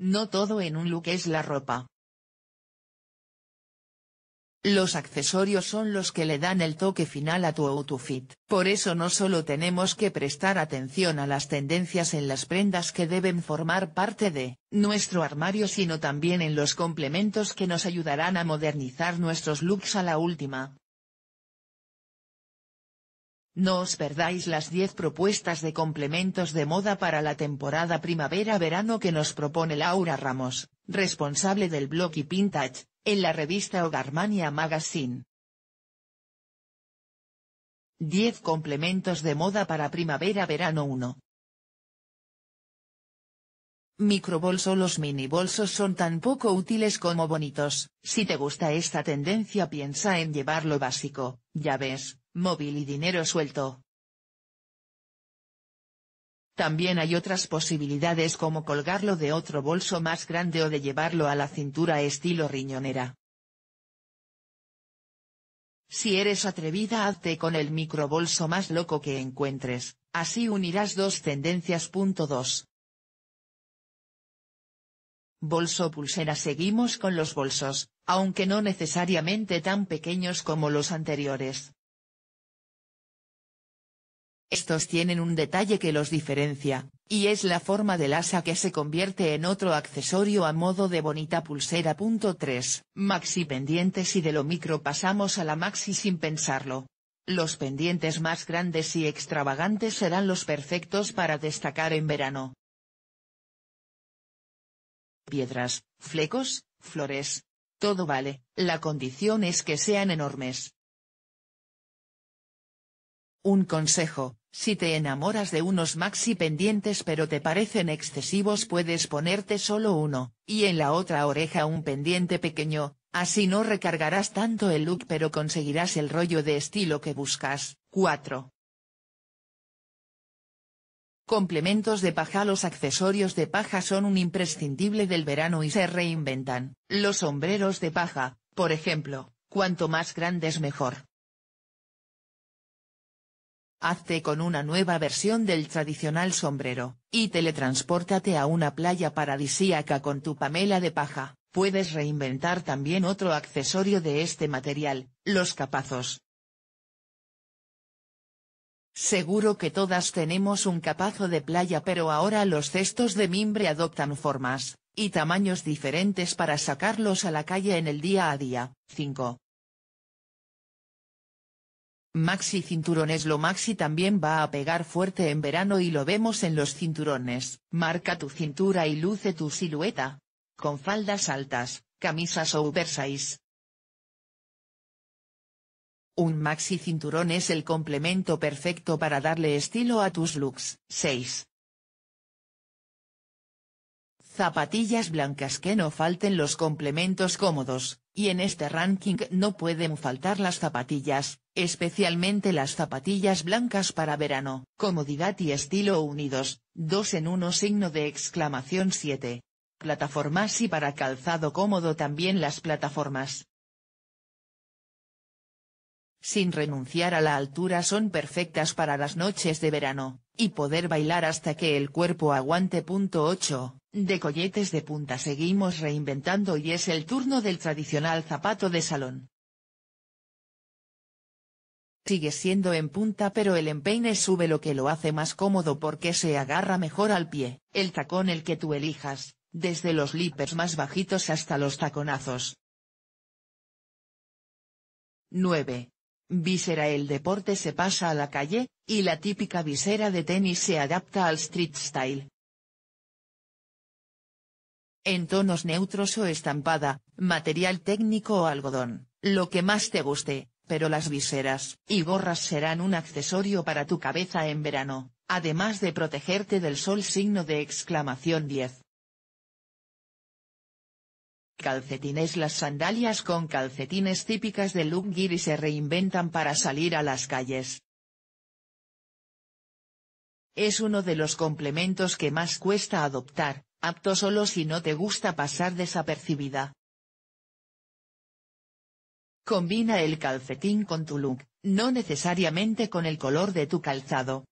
No todo en un look es la ropa. Los accesorios son los que le dan el toque final a tu outfit. Por eso no solo tenemos que prestar atención a las tendencias en las prendas que deben formar parte de nuestro armario sino también en los complementos que nos ayudarán a modernizar nuestros looks a la última, no os perdáis las 10 propuestas de complementos de moda para la temporada primavera-verano que nos propone Laura Ramos, responsable del blog y pintage en la revista Hogarmania Magazine. 10 complementos de moda para primavera-verano 1. Microbolso Los mini bolsos son tan poco útiles como bonitos, si te gusta esta tendencia piensa en llevarlo lo básico, llaves, móvil y dinero suelto. También hay otras posibilidades como colgarlo de otro bolso más grande o de llevarlo a la cintura estilo riñonera. Si eres atrevida hazte con el microbolso más loco que encuentres, así unirás dos tendencias. Bolso pulsera Seguimos con los bolsos, aunque no necesariamente tan pequeños como los anteriores. Estos tienen un detalle que los diferencia, y es la forma del asa que se convierte en otro accesorio a modo de bonita pulsera. 3. Maxi pendientes y de lo micro pasamos a la maxi sin pensarlo. Los pendientes más grandes y extravagantes serán los perfectos para destacar en verano piedras, flecos, flores. Todo vale, la condición es que sean enormes. Un consejo, si te enamoras de unos maxi pendientes pero te parecen excesivos puedes ponerte solo uno, y en la otra oreja un pendiente pequeño, así no recargarás tanto el look pero conseguirás el rollo de estilo que buscas. 4. Complementos de paja Los accesorios de paja son un imprescindible del verano y se reinventan. Los sombreros de paja, por ejemplo, cuanto más grandes mejor. Hazte con una nueva versión del tradicional sombrero, y teletranspórtate a una playa paradisíaca con tu pamela de paja. Puedes reinventar también otro accesorio de este material, los capazos. Seguro que todas tenemos un capazo de playa pero ahora los cestos de mimbre adoptan formas, y tamaños diferentes para sacarlos a la calle en el día a día. 5. Maxi Cinturones Lo Maxi también va a pegar fuerte en verano y lo vemos en los cinturones. Marca tu cintura y luce tu silueta. Con faldas altas, camisas oversize, un maxi cinturón es el complemento perfecto para darle estilo a tus looks. 6. Zapatillas blancas que no falten los complementos cómodos, y en este ranking no pueden faltar las zapatillas, especialmente las zapatillas blancas para verano. Comodidad y estilo unidos, 2 en 1 signo de exclamación 7. Plataformas y para calzado cómodo también las plataformas, sin renunciar a la altura son perfectas para las noches de verano, y poder bailar hasta que el cuerpo aguante. 8. De colletes de punta seguimos reinventando y es el turno del tradicional zapato de salón. Sigue siendo en punta pero el empeine sube lo que lo hace más cómodo porque se agarra mejor al pie, el tacón el que tú elijas, desde los lippers más bajitos hasta los taconazos. 9. Visera El deporte se pasa a la calle, y la típica visera de tenis se adapta al street style. En tonos neutros o estampada, material técnico o algodón, lo que más te guste, pero las viseras y gorras serán un accesorio para tu cabeza en verano, además de protegerte del sol signo de exclamación 10. Calcetines Las sandalias con calcetines típicas de look y se reinventan para salir a las calles. Es uno de los complementos que más cuesta adoptar, apto solo si no te gusta pasar desapercibida. Combina el calcetín con tu look, no necesariamente con el color de tu calzado.